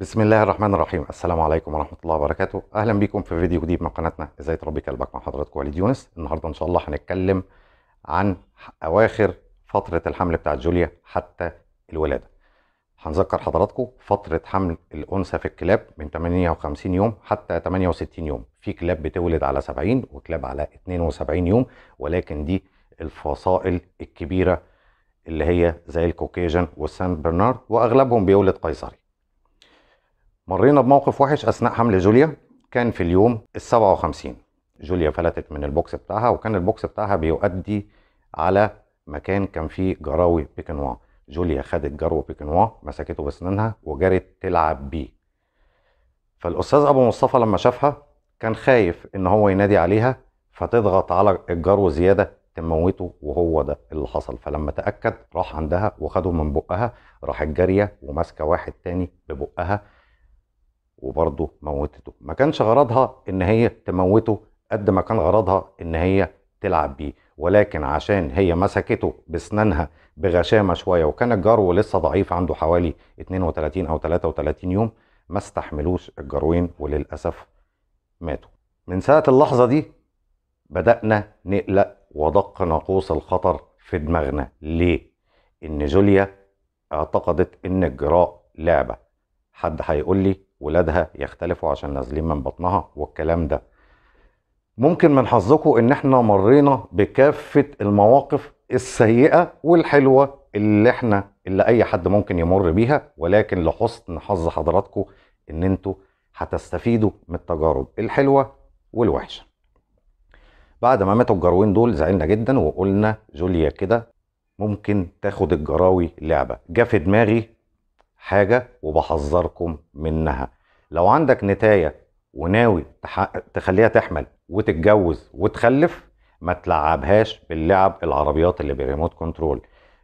بسم الله الرحمن الرحيم السلام عليكم ورحمه الله وبركاته اهلا بيكم في فيديو جديد من قناتنا ازاي تربي كلبك مع حضراتكم وليد يونس النهارده ان شاء الله هنتكلم عن اواخر فتره الحمل بتاعت جوليا حتى الولاده هنذكر حضراتكم فتره حمل الانثى في الكلاب من 58 يوم حتى 68 يوم في كلاب بتولد على 70 وكلاب على 72 يوم ولكن دي الفصائل الكبيره اللي هي زي الكوكيجن والسان برنارد واغلبهم بيولد قيصري مرينا بموقف وحش اثناء حمل جوليا كان في اليوم ال 57 جوليا فلتت من البوكس بتاعها وكان البوكس بتاعها بيؤدي على مكان كان فيه جراوي بيكنوا جوليا خدت جرو بيكنوا مسكته باسنانها وجرت تلعب بيه فالاستاذ ابو مصطفى لما شافها كان خايف ان هو ينادي عليها فتضغط على الجرو زياده تموته وهو ده اللي حصل فلما تاكد راح عندها وخده من بقها راحت جاريه وماسكه واحد تاني ببقها وبرضه موتته ما كانش غرضها ان هي تموته قد ما كان غرضها ان هي تلعب بيه ولكن عشان هي مسكته بسنانها بغشامه شويه وكان الجرو لسه ضعيف عنده حوالي 32 او 33 يوم ما استحملوش الجروين وللاسف ماتوا من ساعه اللحظه دي بدانا نقلق ودق ناقوس الخطر في دماغنا ليه ان جوليا اعتقدت ان الجراء لعبه حد هيقول لي ولادها يختلفوا عشان نازلين من بطنها والكلام ده ممكن من حظكم ان احنا مرينا بكافه المواقف السيئه والحلوه اللي احنا اللي اي حد ممكن يمر بيها ولكن لحسن حظ حضراتكم ان انتوا هتستفيدوا من التجارب الحلوه والوحشه بعد ما ماتوا الجروين دول زعلنا جدا وقلنا جوليا كده ممكن تاخد الجراوي لعبه جه في دماغي حاجه وبحذركم منها لو عندك نتايه وناوي تخليها تحمل وتتجوز وتخلف ما تلعبهاش باللعب العربيات اللي بريموت كنترول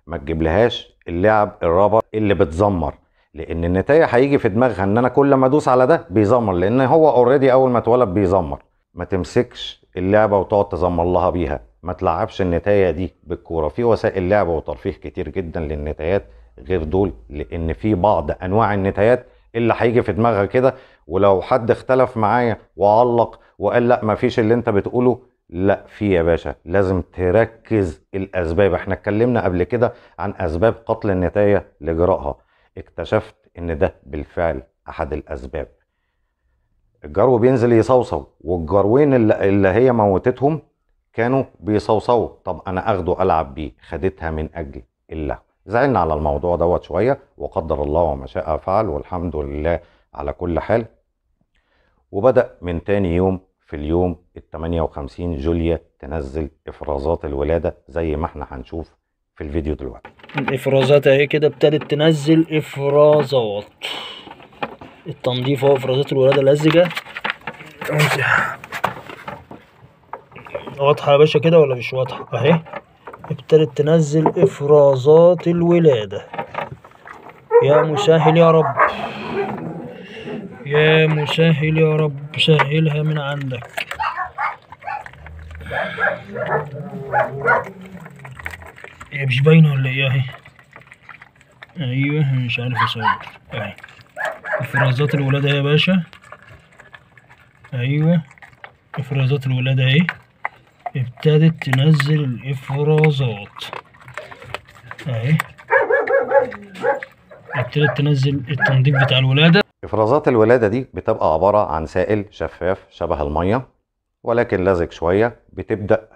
ما تجيبلهاش اللعب الرابر اللي بتزمر لان النتايه هيجي في دماغها ان انا كل ما ادوس على ده بيزمر لان هو اوريدي اول ما اتولد بيزمر ما تمسكش اللعبه وتقعد تزمر لها بيها ما تلعبش النتايه دي بالكوره في وسائل لعب وترفيه كتير جدا للنتايات غير دول لان في بعض انواع النتايات اللي هيجي في دماغها كده ولو حد اختلف معايا وعلق وقال لا مفيش اللي انت بتقوله لا في يا باشا لازم تركز الاسباب احنا اتكلمنا قبل كده عن اسباب قتل النتايه لجرائها اكتشفت ان ده بالفعل احد الاسباب الجرو بينزل يصوصو والجروين اللي, اللي هي موتتهم كانوا بيصوصو طب انا اخده العب بيه خدتها من اجل الله زعلنا على الموضوع دوت شويه وقدر الله وما شاء فعل والحمد لله على كل حال وبدا من تاني يوم في اليوم ال 58 جوليا تنزل افرازات الولاده زي ما احنا هنشوف في الفيديو دلوقتي الافرازات اهي كده ابتدت تنزل افرازات التنظيف هو افرازات الولاده اللزجه واضحه يا باشا كده ولا مش واضحه اهي ابتدت تنزل افرازات الولادة يا مسهل يا رب يا مسهل يا رب سهلها من عندك هي إيه، مش باينة ولا ايه اهي ايوه مش عارف اصور اهي افرازات الولادة يا باشا ايوه افرازات الولادة اهي ابتدت تنزل الإفرازات أهي ابتدت تنزل التنظيف بتاع الولادة إفرازات الولادة دي بتبقى عبارة عن سائل شفاف شبه المية ولكن لزج شوية بتبدأ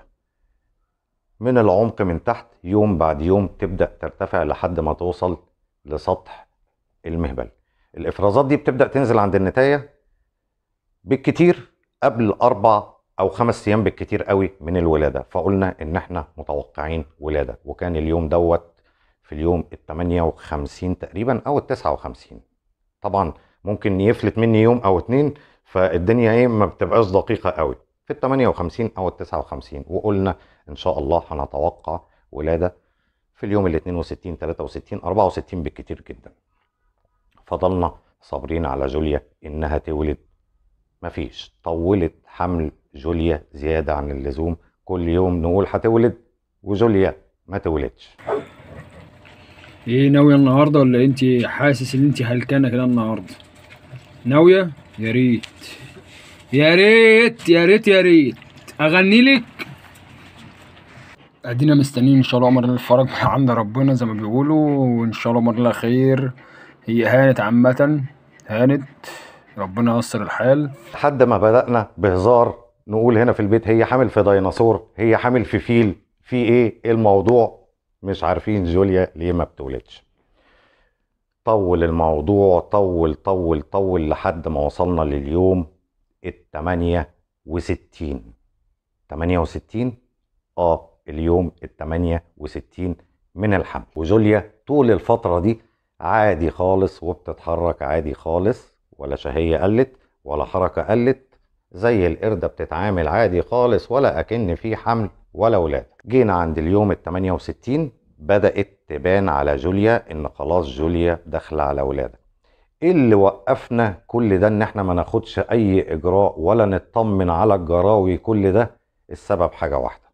من العمق من تحت يوم بعد يوم تبدأ ترتفع لحد ما توصل لسطح المهبل الإفرازات دي بتبدأ تنزل عند النتاية بالكتير قبل أربع او خمس ايام بالكتير قوي من الولاده فقلنا ان احنا متوقعين ولاده وكان اليوم دوت في اليوم ال 58 تقريبا او ال 59 طبعا ممكن يفلت مني يوم او اتنين فالدنيا ايه ما بتبقاش دقيقه قوي في ال 58 او ال 59 وقلنا ان شاء الله هنتوقع ولاده في اليوم ال 62 63 64 بالكتير جدا فضلنا صابرين على جوليا انها تولد مفيش طولت حمل جوليا زيادة عن اللزوم كل يوم نقول هتولد وجوليا ما تولدش ايه ناوية النهاردة ولا انت حاسس ان انت هلكانة كده النهاردة ناوية يا ريت يا ريت يا ريت يا ريت اغني لك ادينا مستنيين ان شاء الله عمر الفرج عند ربنا زي ما بيقولوا وان شاء الله امر خير هي هانت عامة هانت ربنا ييسر الحال لحد ما بدأنا بهزار نقول هنا في البيت هي حامل في ديناصور هي حامل في فيل في ايه, إيه الموضوع مش عارفين جوليا ليه ما بتولدش طول الموضوع طول طول طول لحد ما وصلنا لليوم ال 68 68 اه اليوم ال 68 من الحمل وجوليا طول الفترة دي عادي خالص وبتتحرك عادي خالص ولا شهية قلت ولا حركة قلت زي القردة بتتعامل عادي خالص ولا أكن في حمل ولا ولادة جينا عند اليوم ال 68 بدأت تبان على جوليا إن خلاص جوليا داخلة على ولادة ايه اللي وقفنا كل ده ان احنا ما ناخدش اي اجراء ولا نطمن على الجراوي كل ده السبب حاجه واحده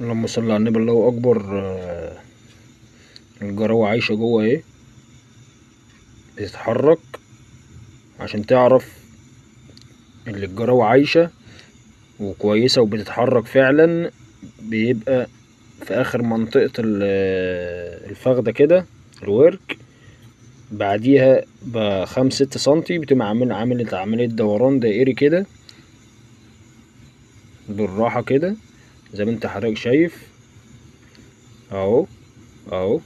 اللهم صل على النبي الله اكبر آه، الجراوي عايشه جوه ايه بتتحرك عشان تعرف ان الجراوة عايشة وكويسة وبتتحرك فعلا بيبقى في اخر منطقة الفخدة كده الورك بعديها بخمس ست سنتي بتبقى عامل عامل عملية دوران دائري كده بالراحة كده زي ما انت حضرتك شايف اهو اهو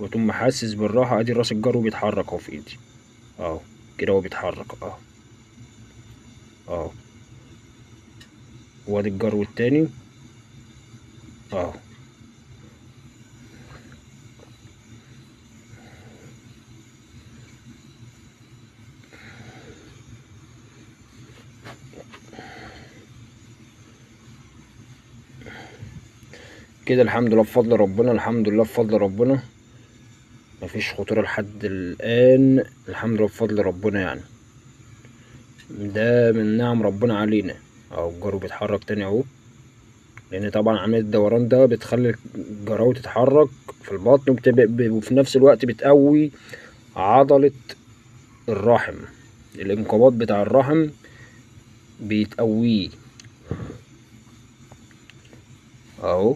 وتقوم حاسس بالراحة ادي راس الجرو بيتحرك اهو في ايدي اهو كده هو بيتحرك اه اه وادي الجرو التاني اه كده الحمد لله بفضل ربنا الحمد لله بفضل ربنا مفيش خطورة لحد الآن الحمد لله بفضل ربنا يعني ده من نعم ربنا علينا اهو الجرو بيتحرك تاني اهو لان طبعا عملية الدوران ده بتخلي الجراوي تتحرك في البطن وفي نفس الوقت بتقوي عضلة الرحم الانقباض بتاع الرحم بيتقويه اهو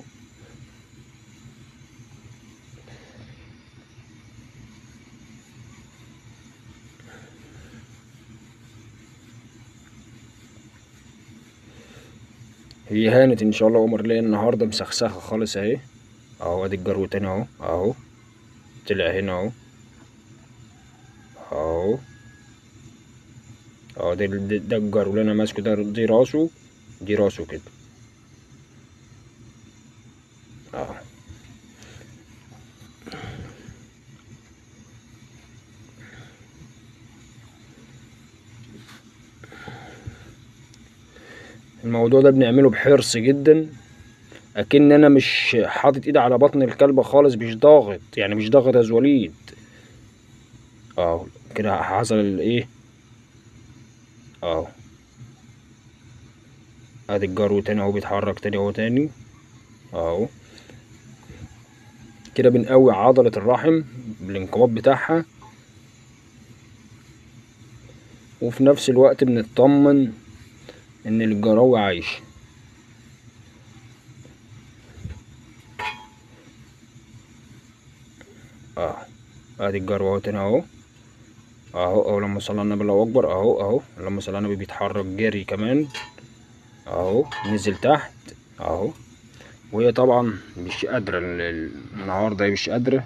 هانت ان شاء الله قمر ليه النهارده مسخسخه خالص اهي اهو ادي الجرو تاني اهو اهو طلع هنا اهو اهو اهو ده الجرو اللي انا ماسكه ده دي راسه دي راسه كده اهو الموضوع ده بنعمله بحرص جدا اكن انا مش حاطط ايدي على بطن الكلبة خالص مش ضاغط يعني مش ضاغط يا وليد اهو كده حصل الايه اهو ادي الجرو تاني اهو بيتحرك تاني اهو تاني اهو كده بنقوي عضلة الرحم بالانقباض بتاعها وفي نفس الوقت بنطمن إن الجراوي عايش اه ادي الجرو اهو تاني اهو اهو اهو لما صلى النبي الله اكبر اهو اهو لما صلى النبي بيتحرك جري كمان اهو نزل تحت اهو وهي طبعا مش قادره النهارده مش قادره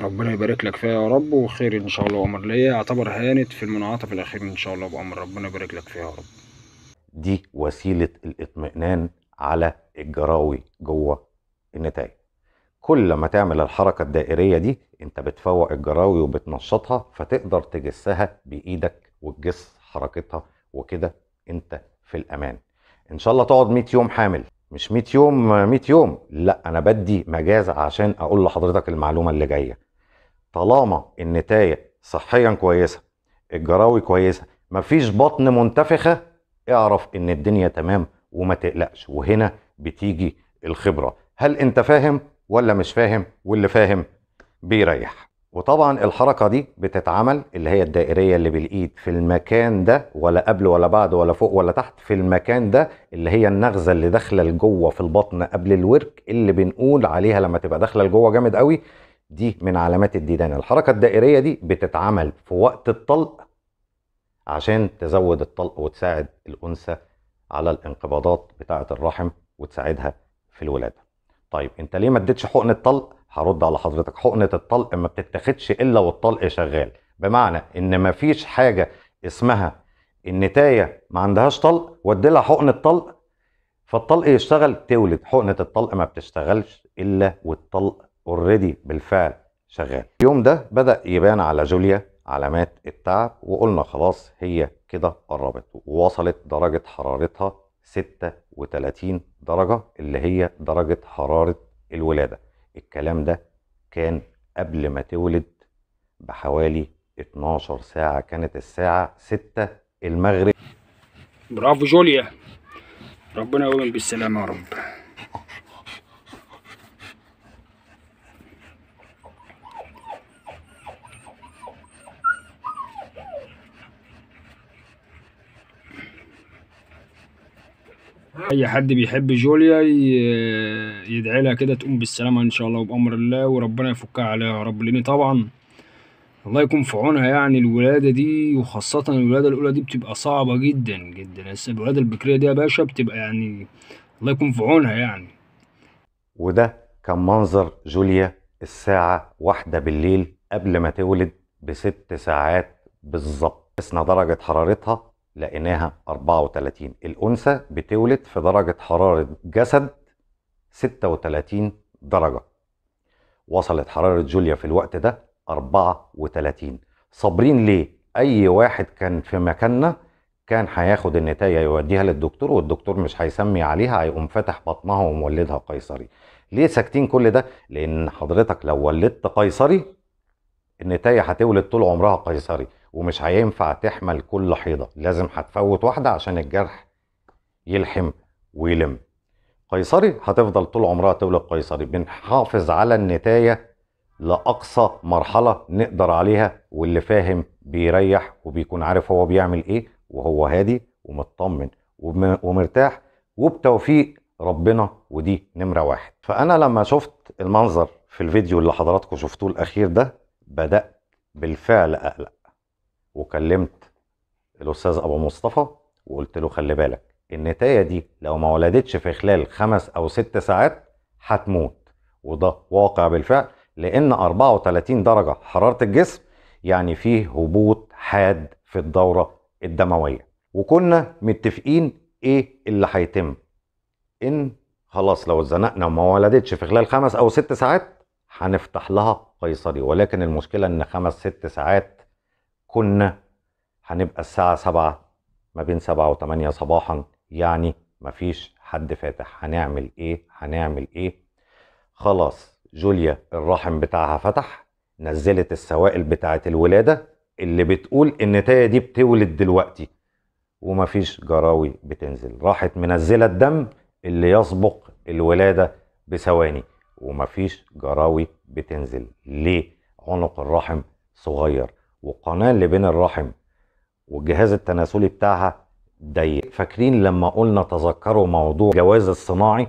ربنا يبارك لك فيها يا رب وخير ان شاء الله وامر ليا اعتبر هانت في المنعطف الاخير ان شاء الله بامر ربنا يبارك لك فيها يا رب دي وسيله الاطمئنان على الجراوي جوه النتائج كل ما تعمل الحركة الدائرية دي انت بتفوق الجراوي وبتنشطها فتقدر تجسها بإيدك وتجس حركتها وكده انت في الأمان ان شاء الله تقعد 100 يوم حامل مش 100 يوم 100 يوم لا انا بدي مجاز عشان اقول لحضرتك المعلومه اللي جايه طالما النتايه صحيا كويسه الجراوي كويسه مفيش بطن منتفخه اعرف ان الدنيا تمام وما تقلقش وهنا بتيجي الخبره هل انت فاهم ولا مش فاهم واللي فاهم بيريح وطبعا الحركة دي بتتعمل اللي هي الدائرية اللي بالإيد في المكان ده ولا قبل ولا بعد ولا فوق ولا تحت في المكان ده اللي هي النغزة اللي داخلة لجوه في البطن قبل الورك اللي بنقول عليها لما تبقى داخلة لجوه جامد قوي دي من علامات الديدان الحركة الدائرية دي بتتعمل في وقت الطلق عشان تزود الطلق وتساعد الأنثى على الانقباضات بتاعة الرحم وتساعدها في الولادة طيب انت ليه ما اديتش حقن الطلق هرد على حضرتك حقنه الطلق ما بتتاخدش الا والطلق شغال بمعنى ان ما فيش حاجه اسمها النتايه ما عندهاش طلق ودي لها حقنه طلق فالطلق يشتغل تولد حقنه الطلق ما بتشتغلش الا والطلق اوريدي بالفعل شغال اليوم ده بدا يبان على جوليا علامات التعب وقلنا خلاص هي كده قربت ووصلت درجه حرارتها 36 درجة اللي هي درجة حرارة الولادة الكلام ده كان قبل ما تولد بحوالي 12 ساعة كانت الساعة 6 المغرب برافو جوليا ربنا يقوم بالسلامة يا رب اي حد بيحب جوليا يدعي لها كده تقوم بالسلامه ان شاء الله وبامر الله وربنا يفكها عليها يا رب لان طبعا الله يكون في عونها يعني الولاده دي وخاصه الولاده الاولى دي بتبقى صعبه جدا جدا الولاده البكريه دي يا باشا بتبقى يعني الله يكون في عونها يعني وده كان منظر جوليا الساعه واحدة بالليل قبل ما تولد بست ساعات بالظبط قسنا درجه حرارتها لقيناها 34 الأنثى بتولد في درجة حرارة جسد 36 درجة وصلت حرارة جوليا في الوقت ده 34 صابرين ليه أي واحد كان في مكاننا كان هياخد النتاية يوديها للدكتور والدكتور مش هيسمي عليها هيقوم فاتح بطنها ومولدها قيصري ليه ساكتين كل ده لأن حضرتك لو ولدت قيصري النتاية هتولد طول عمرها قيصري ومش هينفع تحمل كل حيضه لازم هتفوت واحده عشان الجرح يلحم ويلم قيصري هتفضل طول عمرها تولد قيصري بنحافظ على النتايه لاقصى مرحله نقدر عليها واللي فاهم بيريح وبيكون عارف هو بيعمل ايه وهو هادي ومطمن ومرتاح وبتوفيق ربنا ودي نمره واحد فانا لما شفت المنظر في الفيديو اللي حضراتكم شفتوه الاخير ده بدات بالفعل اقلق وكلمت الاستاذ ابو مصطفى وقلت له خلي بالك النتايه دي لو ما ولدتش في خلال خمس او ست ساعات هتموت وده واقع بالفعل لان 34 درجه حراره الجسم يعني فيه هبوط حاد في الدوره الدمويه وكنا متفقين ايه اللي هيتم ان خلاص لو اتزنقنا وما ولدتش في خلال خمس او ست ساعات هنفتح لها قيصري ولكن المشكله ان خمس ست ساعات كنا هنبقى الساعة سبعة ما بين سبعة وثمانية صباحا يعني مفيش حد فاتح هنعمل ايه هنعمل ايه خلاص جوليا الرحم بتاعها فتح نزلت السوائل بتاعة الولادة اللي بتقول ان تايا دي بتولد دلوقتي ومفيش جراوي بتنزل راحت منزلة الدم اللي يسبق الولادة بثواني ومفيش جراوي بتنزل ليه عنق الرحم صغير والقناه اللي بين الرحم والجهاز التناسلي بتاعها ضيق فاكرين لما قلنا تذكروا موضوع الجواز الصناعي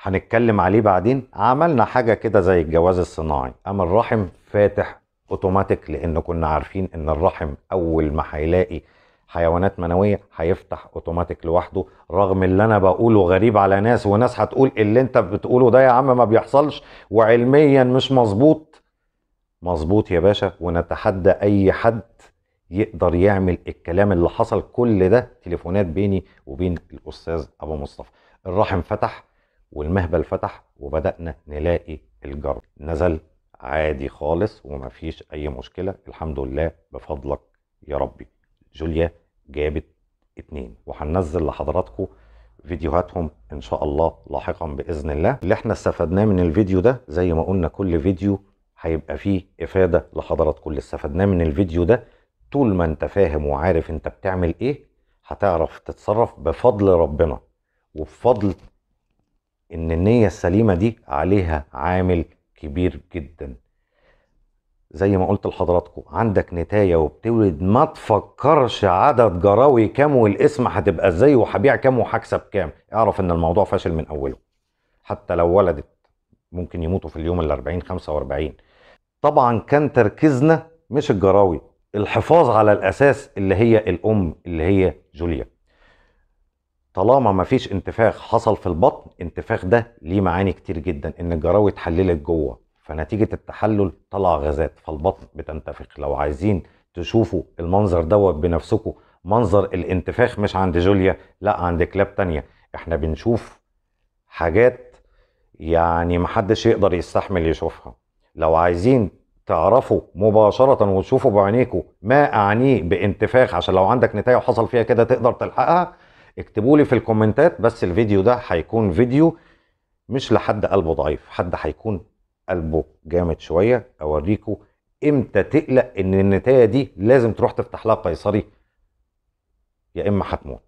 هنتكلم عليه بعدين عملنا حاجه كده زي الجواز الصناعي أما الرحم فاتح اوتوماتيك لان كنا عارفين ان الرحم اول ما هيلاقي حيوانات منويه هيفتح اوتوماتيك لوحده رغم اللي انا بقوله غريب على ناس وناس هتقول اللي انت بتقوله ده يا عم ما بيحصلش وعلميا مش مظبوط مظبوط يا باشا ونتحدى اي حد يقدر يعمل الكلام اللي حصل كل ده تليفونات بيني وبين الاستاذ ابو مصطفى الرحم فتح والمهبل فتح وبدانا نلاقي الجرب نزل عادي خالص وما فيش اي مشكله الحمد لله بفضلك يا ربي جوليا جابت اتنين وهنزل لحضراتكم فيديوهاتهم ان شاء الله لاحقا باذن الله اللي احنا استفدناه من الفيديو ده زي ما قلنا كل فيديو هيبقى فيه افاده لحضراتكم اللي استفدناه من الفيديو ده طول ما انت فاهم وعارف انت بتعمل ايه هتعرف تتصرف بفضل ربنا وبفضل ان النيه السليمه دي عليها عامل كبير جدا زي ما قلت لحضراتكم عندك نتاية وبتولد ما تفكرش عدد جراوي كام والاسم هتبقى ازاي وهبيع كام وهكسب كام اعرف ان الموضوع فاشل من اوله حتى لو ولدت ممكن يموتوا في اليوم ال 40 45 طبعا كان تركيزنا مش الجراوي الحفاظ على الاساس اللي هي الام اللي هي جوليا طالما ما فيش انتفاخ حصل في البطن انتفاخ ده ليه معاني كتير جدا ان الجراوي اتحللت جوه فنتيجه التحلل طلع غازات فالبطن بتنتفخ لو عايزين تشوفوا المنظر دوت بنفسكم منظر الانتفاخ مش عند جوليا لا عند كلاب تانية احنا بنشوف حاجات يعني محدش يقدر يستحمل يشوفها لو عايزين تعرفوا مباشرة وتشوفوا بعينيكوا ما أعنيه بانتفاخ عشان لو عندك نتاية وحصل فيها كده تقدر تلحقها اكتبوا لي في الكومنتات بس الفيديو ده هيكون فيديو مش لحد قلبه ضعيف حد هيكون قلبه جامد شوية أوريكوا امتى تقلق ان النتاية دي لازم تروح تفتح لها قيصري يا اما هتموت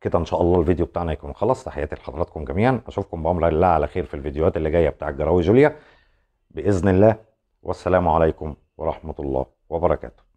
كده ان شاء الله الفيديو بتاعنا يكون خلص تحياتي لحضراتكم جميعا اشوفكم بامر الله على خير في الفيديوهات اللي جايه بتاع الجراوي جوليا باذن الله والسلام عليكم ورحمه الله وبركاته